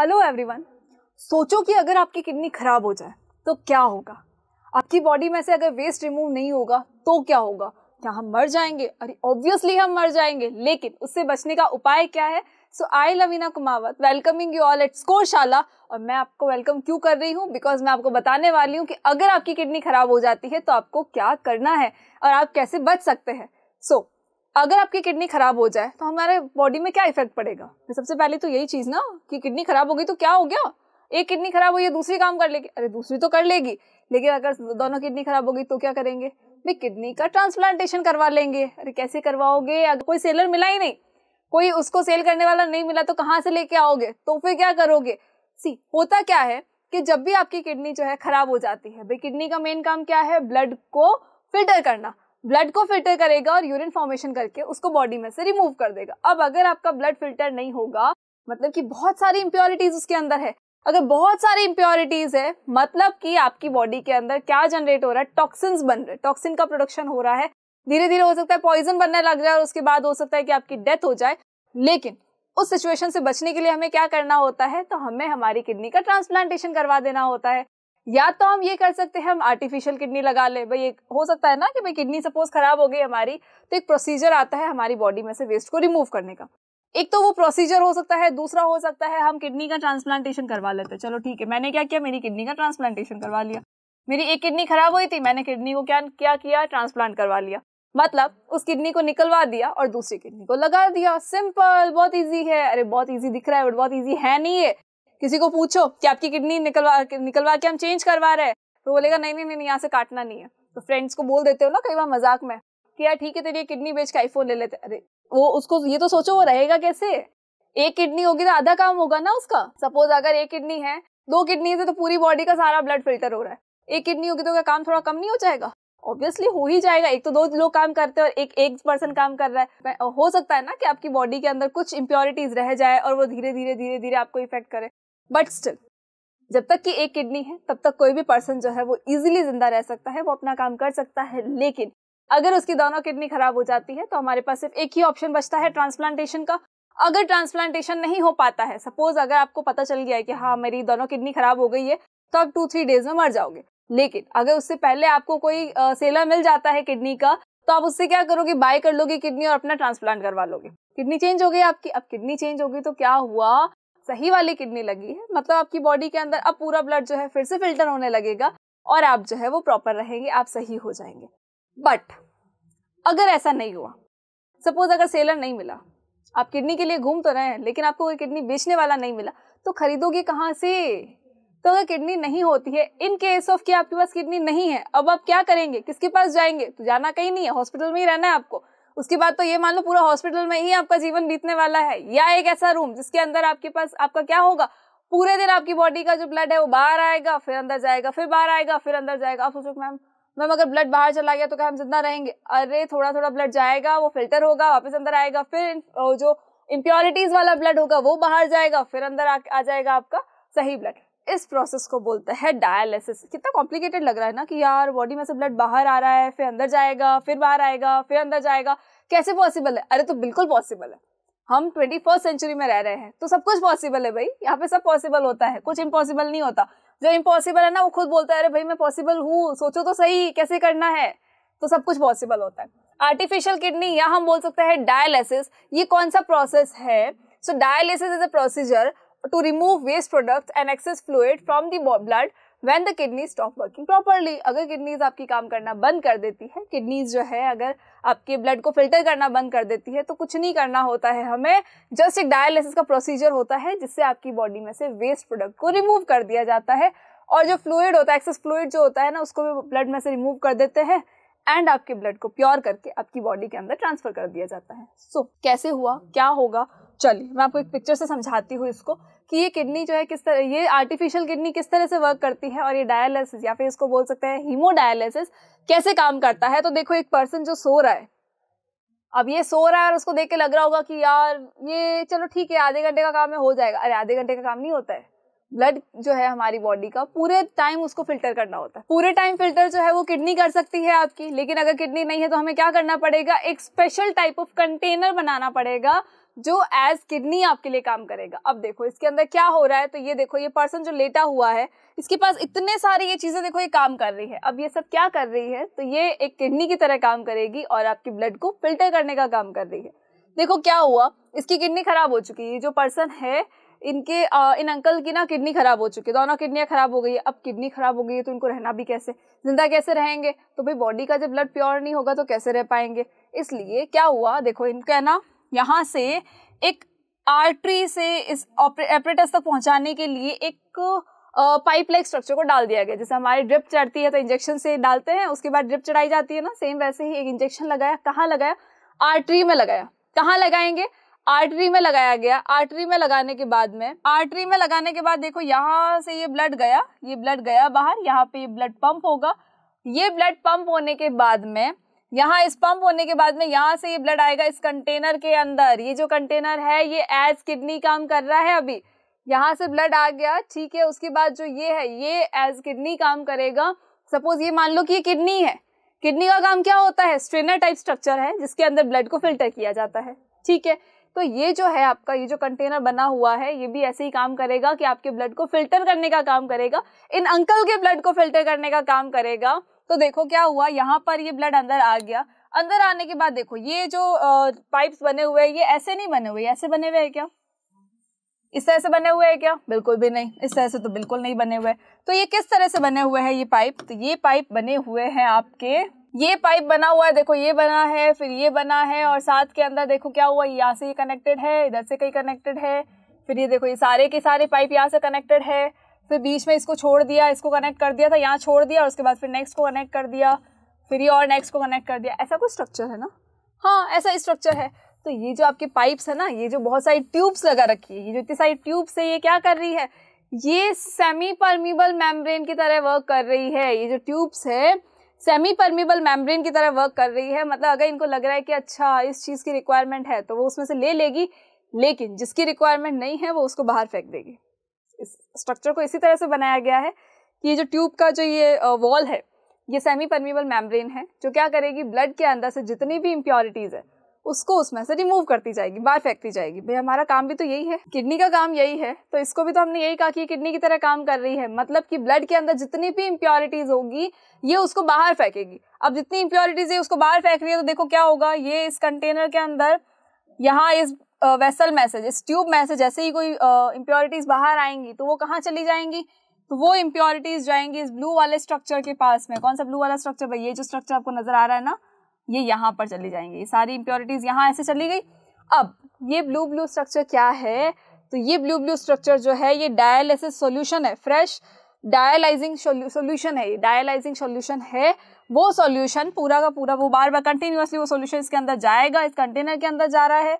hello everyone सोचो कि अगर आपकी किडनी खराब हो जाए तो क्या होगा आपकी बॉडी में से अगर वेस्ट रिमूव नहीं होगा तो क्या होगा क्या हम मर जाएंगे अरे ऑब्वियसली हम मर जाएंगे लेकिन उससे बचने का उपाय क्या है so I Lavina Kumawat welcoming you all at Scoreshala और मैं आपको वेलकम क्यों कर रही हूँ बिकॉज मैं आपको बताने वाली हूँ कि अगर आपकी किडनी खराब हो जाती है तो आपको क्या करना है और आप कैसे बच सकते हैं सो so, अगर आपकी किडनी खराब हो जाए तो हमारे बॉडी में क्या इफेक्ट पड़ेगा सबसे पहले तो यही चीज़ ना कि किडनी खराब हो गई तो क्या हो गया एक किडनी खराब हुई है दूसरी काम कर लेगी अरे दूसरी तो कर लेगी लेकिन अगर दोनों किडनी खराब हो गई तो क्या करेंगे भाई किडनी का ट्रांसप्लांटेशन करवा लेंगे अरे कैसे करवाओगे अगर कोई सेलर मिला ही नहीं कोई उसको सेल करने वाला नहीं मिला तो कहाँ से लेके आओगे तो फिर क्या करोगे सी होता क्या है कि जब भी आपकी किडनी जो है खराब हो जाती है भाई किडनी का मेन काम क्या है ब्लड को फिल्टर करना ब्लड को फिल्टर करेगा और यूरिन फॉर्मेशन करके उसको बॉडी में से रिमूव कर देगा अब अगर आपका ब्लड फिल्टर नहीं होगा मतलब कि बहुत सारी इंप्योरिटीज उसके अंदर है अगर बहुत सारी इंप्योरिटीज है मतलब कि आपकी बॉडी के अंदर क्या जनरेट हो रहा है टॉक्सिन्स बन रहे टॉक्सिन का प्रोडक्शन हो रहा है धीरे धीरे हो सकता है पॉइजन बनने लग रहा है और उसके बाद हो सकता है कि आपकी डेथ हो जाए लेकिन उस सिचुएशन से बचने के लिए हमें क्या करना होता है तो हमें हमारी किडनी का ट्रांसप्लांटेशन करवा देना होता है या तो हम ये कर सकते हैं हम आर्टिफिशियल किडनी लगा ले भाई एक हो सकता है ना कि भाई किडनी सपोज खराब हो गई हमारी तो एक प्रोसीजर आता है हमारी बॉडी में से वेस्ट को रिमूव करने का एक तो वो प्रोसीजर हो सकता है दूसरा हो सकता है हम किडनी का ट्रांसप्लांटेशन करवा लेते हैं चलो ठीक है मैंने क्या किया मेरी किडनी का ट्रांसप्लांटेशन करवा लिया मेरी एक किडनी खराब हुई थी मैंने किडनी को क्या क्या किया ट्रांसप्लांट करवा लिया मतलब उस किडनी को निकलवा दिया और दूसरी किडनी को लगा दिया सिंपल बहुत इजी है अरे बहुत इजी दिख रहा है बट बहुत इजी है नहीं है किसी को पूछो कि आपकी किडनी निकलवा निकलवा के हम चेंज करवा रहे हैं तो बोलेगा नहीं नहीं नहीं यहाँ से काटना नहीं है तो फ्रेंड्स को बोल देते हो ना कई बार मजाक में कि यार ठीक है तेरी किडनी बेच के आईफोन ले लेते अरे वो उसको ये तो सोचो वो रहेगा कैसे एक किडनी होगी तो आधा काम होगा ना उसका सपोज अगर एक किडनी है दो किडनी है तो पूरी बॉडी का सारा ब्लड फिल्टर हो रहा है एक किडनी होगी तो क्या काम थोड़ा कम नहीं हो जाएगा ऑब्वियसली हो ही जाएगा एक तो दो लोग काम करते हैं और एक एक पर्सन काम कर रहा है हो सकता है ना कि आपकी बॉडी के अंदर कुछ इम्प्योरिटीज रह जाए और वो धीरे धीरे धीरे धीरे आपको इफेक्ट करे बट स्टिल जब तक कि एक किडनी है तब तक कोई भी पर्सन जो है वो इजीली जिंदा रह सकता है वो अपना काम कर सकता है लेकिन अगर उसकी दोनों किडनी खराब हो जाती है तो हमारे पास सिर्फ एक ही ऑप्शन बचता है ट्रांसप्लांटेशन का अगर ट्रांसप्लांटेशन नहीं हो पाता है सपोज अगर आपको पता चल गया है कि हाँ मेरी दोनों किडनी खराब हो गई है तो आप टू थ्री डेज में मर जाओगे लेकिन अगर उससे पहले आपको कोई सेला मिल जाता है किडनी का तो आप उससे क्या करोगे बाय कर लोगे किडनी और अपना ट्रांसप्लांट करवा लोगे किडनी चेंज हो गई आपकी अब किडनी चेंज होगी तो क्या हुआ सही वाली किडनी लगी है मतलब आपकी बॉडी के अंदर अब पूरा ब्लड जो है फिर से फिल्टर होने लगेगा और आप जो है वो प्रॉपर रहेंगे आप सही हो जाएंगे बट अगर ऐसा नहीं हुआ सपोज अगर सेलर नहीं मिला आप किडनी के लिए घूम तो रहे हैं लेकिन आपको कोई किडनी बेचने वाला नहीं मिला तो खरीदोगे कहाँ से तो अगर किडनी नहीं होती है इन केस ऑफ कि आपके पास किडनी नहीं है अब आप क्या करेंगे किसके पास जाएंगे तो जाना कहीं नहीं है हॉस्पिटल में ही रहना है आपको उसके बाद तो ये मान लो पूरा हॉस्पिटल में ही आपका जीवन बीतने वाला है या एक ऐसा रूम जिसके अंदर आपके पास आपका क्या होगा पूरे दिन आपकी बॉडी का जो ब्लड है वो बाहर आएगा फिर अंदर जाएगा फिर बाहर आएगा फिर अंदर जाएगा आप सोचो मैम मैम अगर ब्लड बाहर चला गया तो क्या हम जिंदा रहेंगे अरे थोड़ा थोड़ा ब्लड जाएगा वो फिल्टर होगा वापस अंदर आएगा फिर जो इम्प्योरिटीज वाला ब्लड होगा वो बाहर जाएगा फिर अंदर आ, आ जाएगा आपका सही ब्लड इस प्रोसेस को बोलते हैं डायलिसिस कितना कॉम्प्लिकेटेड लग रहा है ना कि यार बॉडी में से ब्लड बाहर आ रहा है फिर अंदर जाएगा फिर बाहर आएगा फिर अंदर जाएगा कैसे पॉसिबल है अरे तो बिल्कुल पॉसिबल है हम ट्वेंटी फर्स्ट सेंचुरी में रह रहे हैं तो सब कुछ पॉसिबल है भाई यहाँ पे सब पॉसिबल होता है कुछ इम्पॉसिबल नहीं होता जो इम्पॉसिबल है ना वो खुद बोलता है अरे भाई मैं पॉसिबल हूँ सोचो तो सही कैसे करना है तो सब कुछ पॉसिबल होता है आर्टिफिशियल किडनी या हम बोल सकते हैं डायलिसिस ये कौन सा प्रोसेस है so dialysis is a procedure to remove waste products and excess fluid from the blood when the kidney stop working properly अगर किडनीज आपकी काम करना बंद कर देती है किडनीज जो है अगर आपके ब्लड को फिल्टर करना बंद कर देती है तो कुछ नहीं करना होता है हमें जस्ट एक डायलिसिस का प्रोसीजर होता है जिससे आपकी बॉडी में से वेस्ट प्रोडक्ट को रिमूव कर दिया जाता है और जो फ्लूड होता है एक्सेस फ्लूड जो होता है ना उसको भी ब्लड में से रिमूव कर देते हैं एंड आपके ब्लड को प्योर करके आपकी बॉडी के अंदर ट्रांसफर कर दिया जाता है सो so, कैसे हुआ क्या होगा चलिए मैं आपको एक पिक्चर से समझाती हूँ इसको कि ये किडनी जो है किस तरह ये आर्टिफिशियल किडनी किस तरह से वर्क करती है और ये डायलिसिस या फिर इसको बोल सकते हैं हीमोडायलिसिस कैसे काम करता है तो देखो एक पर्सन जो सो रहा है अब ये सो रहा है और उसको देख के लग रहा होगा कि यार ये चलो ठीक है आधे घंटे का काम है हो जाएगा अरे आधे घंटे का काम नहीं होता है ब्लड जो है हमारी बॉडी का पूरे टाइम उसको फिल्टर करना होता है पूरे टाइम फिल्टर जो है वो किडनी कर सकती है आपकी लेकिन अगर किडनी नहीं है तो हमें क्या करना पड़ेगा एक स्पेशल टाइप ऑफ कंटेनर बनाना पड़ेगा जो एज किडनी आपके लिए काम करेगा अब देखो इसके अंदर क्या हो रहा है तो ये देखो ये पर्सन जो लेटा हुआ है इसके पास इतने सारी ये चीज़ें देखो ये काम कर रही है अब ये सब क्या कर रही है तो ये एक किडनी की तरह काम करेगी और आपकी ब्लड को फिल्टर करने का काम कर रही है देखो क्या हुआ इसकी किडनी खराब हो चुकी है जो पर्सन है इनके इन अंकल की ना किडनी खराब हो चुकी है दोनों किडनियाँ खराब हो गई है अब किडनी खराब हो गई है तो इनको रहना भी कैसे जिंदा कैसे रहेंगे तो भाई बॉडी का जब ब्लड प्योर नहीं होगा तो कैसे रह पाएंगे इसलिए क्या हुआ देखो इनका ना यहाँ से एक आर्टरी से इस ऑपरेटस तक पहुँचाने के लिए एक पाइप लाइक स्ट्रक्चर को डाल दिया गया जैसे हमारी ड्रिप चढ़ती है तो इंजेक्शन से डालते हैं उसके बाद ड्रिप चढ़ाई जाती है ना सेम वैसे ही एक इंजेक्शन लगाया कहाँ लगाया आर्टरी में लगाया कहाँ लगाएंगे आर्टरी में लगाया गया आर्टरी में लगाने के बाद में आर्टरी में लगाने के बाद देखो यहाँ से ये ब्लड गया ये ब्लड गया बाहर यहाँ पे ये ब्लड पंप होगा ये ब्लड पंप होने के बाद में यहाँ इस पंप होने के बाद में यहाँ से ये ब्लड आएगा इस कंटेनर के अंदर ये जो कंटेनर है ये एज किडनी काम कर रहा है अभी यहाँ से ब्लड आ गया ठीक है उसके बाद जो ये है ये एज किडनी काम करेगा सपोज ये मान लो कि ये किडनी है किडनी का काम क्या होता है स्ट्रेनर टाइप स्ट्रक्चर है जिसके अंदर ब्लड को फिल्टर किया जाता है ठीक है तो ये जो है आपका ये जो कंटेनर बना हुआ है ये भी ऐसे ही काम करेगा कि आपके ब्लड को फिल्टर करने का काम करेगा इन अंकल के ब्लड को फिल्टर करने का काम करेगा तो देखो क्या हुआ यहाँ पर ये ब्लड अंदर आ गया अंदर आने के बाद देखो ये जो पाइप्स बने हुए हैं ये ऐसे नहीं बने हुए ऐसे बने हुए है क्या इस तरह से बने हुए है क्या बिल्कुल भी नहीं इस तरह से तो बिल्कुल नहीं बने हुए तो ये किस तरह से बने हुए है ये पाइप तो ये पाइप बने हुए हैं आपके ये पाइप बना हुआ है देखो ये बना है फिर ये बना है और साथ के अंदर देखो क्या हुआ यहाँ से ये कनेक्टेड है इधर से कहीं कनेक्टेड है फिर ये देखो ये सारे के सारे पाइप यहाँ से कनेक्टेड है फिर बीच में इसको छोड़ दिया इसको कनेक्ट कर दिया था यहाँ छोड़ दिया और उसके बाद फिर नेक्स्ट को कनेक्ट कर दिया फिर ये और नेक्स्ट को कनेक्ट कर दिया ऐसा कोई स्ट्रक्चर है ना हाँ ऐसा स्ट्रक्चर है तो ये जो आपके पाइप्स है ना ये जो बहुत सारी ट्यूब्स लगा रखी है ये जो इतनी सारी ट्यूब्स है ये क्या कर रही है ये सेमी परमीबल मेम्ब्रेन की तरह वर्क कर रही है ये जो ट्यूब्स है सेमी परमिबल मेम्ब्रेन की तरह वर्क कर रही है मतलब अगर इनको लग रहा है कि अच्छा इस चीज़ की रिक्वायरमेंट है तो वो उसमें से ले लेगी लेकिन जिसकी रिक्वायरमेंट नहीं है वो उसको बाहर फेंक देगी इस स्ट्रक्चर को इसी तरह से बनाया गया है कि ये जो ट्यूब का जो ये वॉल है ये सेमी परमिबल मेम्ब्रेन है जो क्या करेगी ब्लड के अंदर से जितनी भी इम्प्योरिटीज़ है उसको उसमें से रिमूव करती जाएगी बाहर फेंकती जाएगी भाई हमारा काम भी तो यही है किडनी का काम यही है तो इसको भी तो हमने यही कहा कि किडनी की तरह काम कर रही है मतलब कि ब्लड के अंदर जितनी भी इम्प्योरिटीज होगी ये उसको बाहर फेंकेगी अब जितनी इम्प्योरिटीज है उसको बाहर फेंक रही है तो देखो क्या होगा ये इस कंटेनर के अंदर यहाँ इस वेसल मैसेज इस ट्यूब मैसेज जैसे ही कोई इम्प्योरिटीज बाहर आएंगी तो वो कहाँ चली जाएंगी तो वो इम्प्योरिटीज जाएंगी इस ब्लू वाले स्ट्रक्चर के पास में कौन सा ब्लू वाला स्ट्रक्चर भाई ये जो स्ट्रक्चर आपको नजर आ रहा है ना ये यहाँ पर चली जाएंगी ये सारी इम्प्योरिटीज़ यहाँ ऐसे चली गई अब ये ब्लू ब्लू स्ट्रक्चर क्या है तो ये ब्लू ब्लू स्ट्रक्चर जो है ये डायलिसिस सॉल्यूशन है फ्रेश डायलाइजिंग सॉल्यूशन है ये डायलाइजिंग सॉल्यूशन है वो सॉल्यूशन पूरा का पूरा वो बार बार कंटिन्यूसली वो सॉल्यूशन इसके अंदर जाएगा इस कंटेनर के अंदर जा रहा है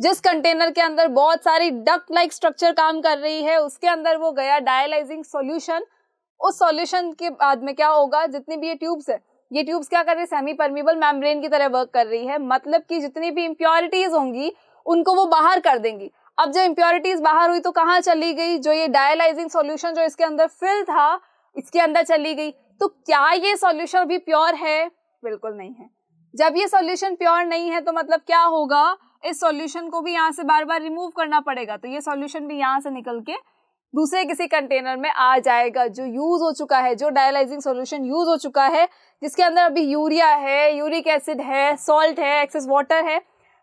जिस कंटेनर के अंदर बहुत सारी डक लाइक स्ट्रक्चर काम कर रही है उसके अंदर वो गया डायलाइजिंग सॉल्यूशन उस सॉल्यूशन के बाद में क्या होगा जितनी भी ये ट्यूब्स है ये ट्यूब्स क्या कर रही है सेमी परमिबल मैमब्रेन की तरह वर्क कर रही है मतलब कि जितनी भी इम्प्योरिटीज होंगी उनको वो बाहर कर देंगी अब जब इम्प्योरिटीज बाहर हुई तो कहाँ चली गई जो ये डायलाइजिंग सोल्यूशन जो इसके अंदर फिल था इसके अंदर चली गई तो क्या ये सोल्यूशन अभी प्योर है बिल्कुल नहीं है जब ये सोल्यूशन प्योर नहीं है तो मतलब क्या होगा इस सॉल्यूशन को भी यहाँ से बार बार रिमूव करना पड़ेगा तो ये सॉल्यूशन भी यहाँ से निकल के दूसरे किसी कंटेनर में आ जाएगा जो यूज हो चुका है जो डायलाइजिंग सोल्यूशन यूज हो चुका है जिसके अंदर अभी यूरिया है यूरिक एसिड है सॉल्ट है एक्सेस वाटर है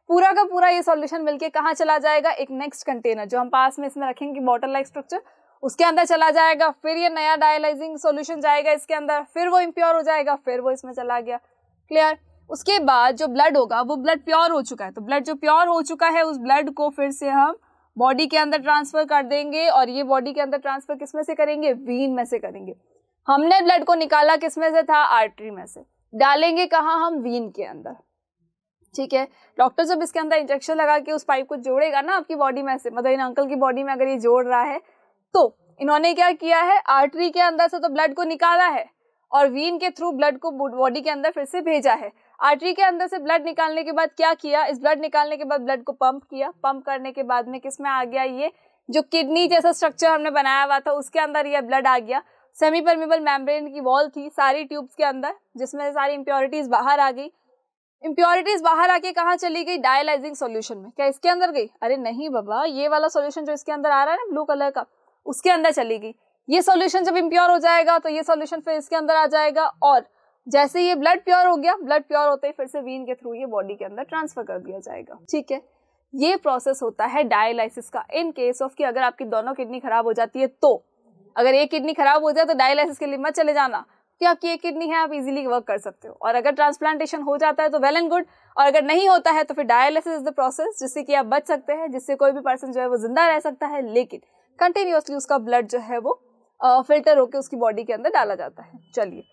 पूरा का पूरा ये सॉल्यूशन मिलके कहाँ चला जाएगा एक नेक्स्ट कंटेनर जो हम पास में इसमें रखेंगे बॉटल लाइक स्ट्रक्चर उसके अंदर चला जाएगा फिर ये नया डायलाइजिंग सॉल्यूशन जाएगा इसके अंदर फिर वो इम्प्योर हो जाएगा फिर वो इसमें चला गया क्लियर उसके बाद जो ब्लड होगा वो ब्लड प्योर हो चुका है तो ब्लड जो प्योर हो चुका है उस ब्लड को फिर से हम बॉडी के अंदर ट्रांसफर कर देंगे और ये बॉडी के अंदर ट्रांसफर किस में से करेंगे वीन में से करेंगे हमने ब्लड को निकाला किस में से था आर्टरी में से डालेंगे कहाँ हम वीन के अंदर ठीक है डॉक्टर जब इसके अंदर इंजेक्शन लगा के उस पाइप को जोड़ेगा ना आपकी बॉडी में से मतलब इन अंकल की बॉडी में अगर ये जोड़ रहा है तो इन्होंने क्या किया है आर्टरी के अंदर से तो ब्लड को निकाला है और वीन के थ्रू ब्लड को बॉडी के अंदर फिर से भेजा है आर्टरी के अंदर से ब्लड निकालने के बाद क्या किया इस ब्लड निकालने के बाद ब्लड को पंप किया पंप करने के बाद में किसमें आ गया ये जो किडनी जैसा स्ट्रक्चर हमने बनाया हुआ था उसके अंदर ये ब्लड आ गया सेमी परमेबल मेम्ब्रेन की वॉल थी सारी ट्यूब्स के अंदर जिसमें सारी इम्प्योरिटीज बाहर आ गई इम्प्योरिटीज बाहर आके कहाँ चली गई डायलाइजिंग सोल्यूशन में क्या इसके अंदर गई अरे नहीं बाबा ये वाला सोल्यूशन जो इसके अंदर आ रहा है ना ब्लू कलर का उसके अंदर चली गई ये सोल्यूशन जब इम्प्योर हो जाएगा तो ये सोल्यूशन फिर इसके अंदर आ जाएगा और जैसे ये ब्लड प्योर हो गया ब्लड प्योर होते ही फिर से वीन के थ्रू ये बॉडी के अंदर ट्रांसफर कर दिया जाएगा ठीक है ये प्रोसेस होता है डायलिसिस का इन केस ऑफ कि अगर आपकी दोनों किडनी खराब हो जाती है तो अगर एक किडनी खराब हो जाए तो डायलिसिस के लिए मत चले जाना कि आपकी एक किडनी है आप इजीली वर्क कर सकते हो और अगर ट्रांसप्लांटेशन हो जाता है तो वेल एंड गुड और अगर नहीं होता है तो फिर डायलिसिस इज द प्रोसेस जिससे कि आप बच सकते हैं जिससे कोई भी पर्सन जो है वो जिंदा रह सकता है लेकिन कंटिन्यूसली उसका ब्लड जो है वो फिल्टर होकर उसकी बॉडी के अंदर डाला जाता है चलिए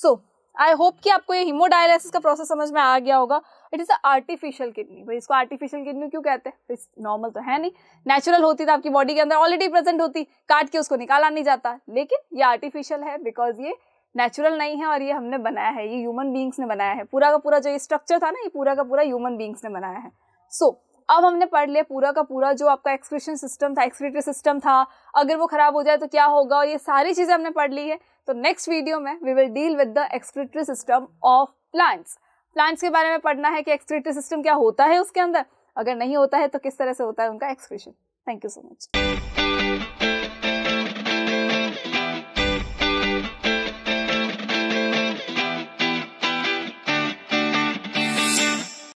सो so, आई होप कि आपको ये हीमोडायलिसिस का प्रोसेस समझ में आ गया होगा it is a artificial kidney भाई इसको आर्टिफिशियल किडनी क्यों कहते हैं नॉर्मल तो है नहीं नेचुरल होती तो आपकी बॉडी के अंदर ऑलरेडी प्रेजेंट होती काट के उसको निकाला नहीं जाता लेकिन ये आर्टिफिशियल है बिकॉज ये नेचुरल नहीं है और ये हमने बनाया है ये ह्यूमन बींग्स ने बनाया है पूरा का पूरा जो ये स्ट्रक्चर था ना ये पूरा का पूरा ह्यूमन बींग्स ने बनाया है सो so, अब हमने पढ़ लिया पूरा का पूरा जो आपका एक्सप्रेशन सिस्टम था एक्सप्रेटरी सिस्टम था अगर वो ख़राब हो जाए तो क्या होगा ये सारी चीज़ें हमने पढ़ ली है तो नेक्स्ट वीडियो में we will deal with the excretory system of plants plants के बारे में पढ़ना है कि एक्सक्रीटरी सिस्टम क्या होता है उसके अंदर अगर नहीं होता है तो किस तरह से होता है उनका expression thank you so much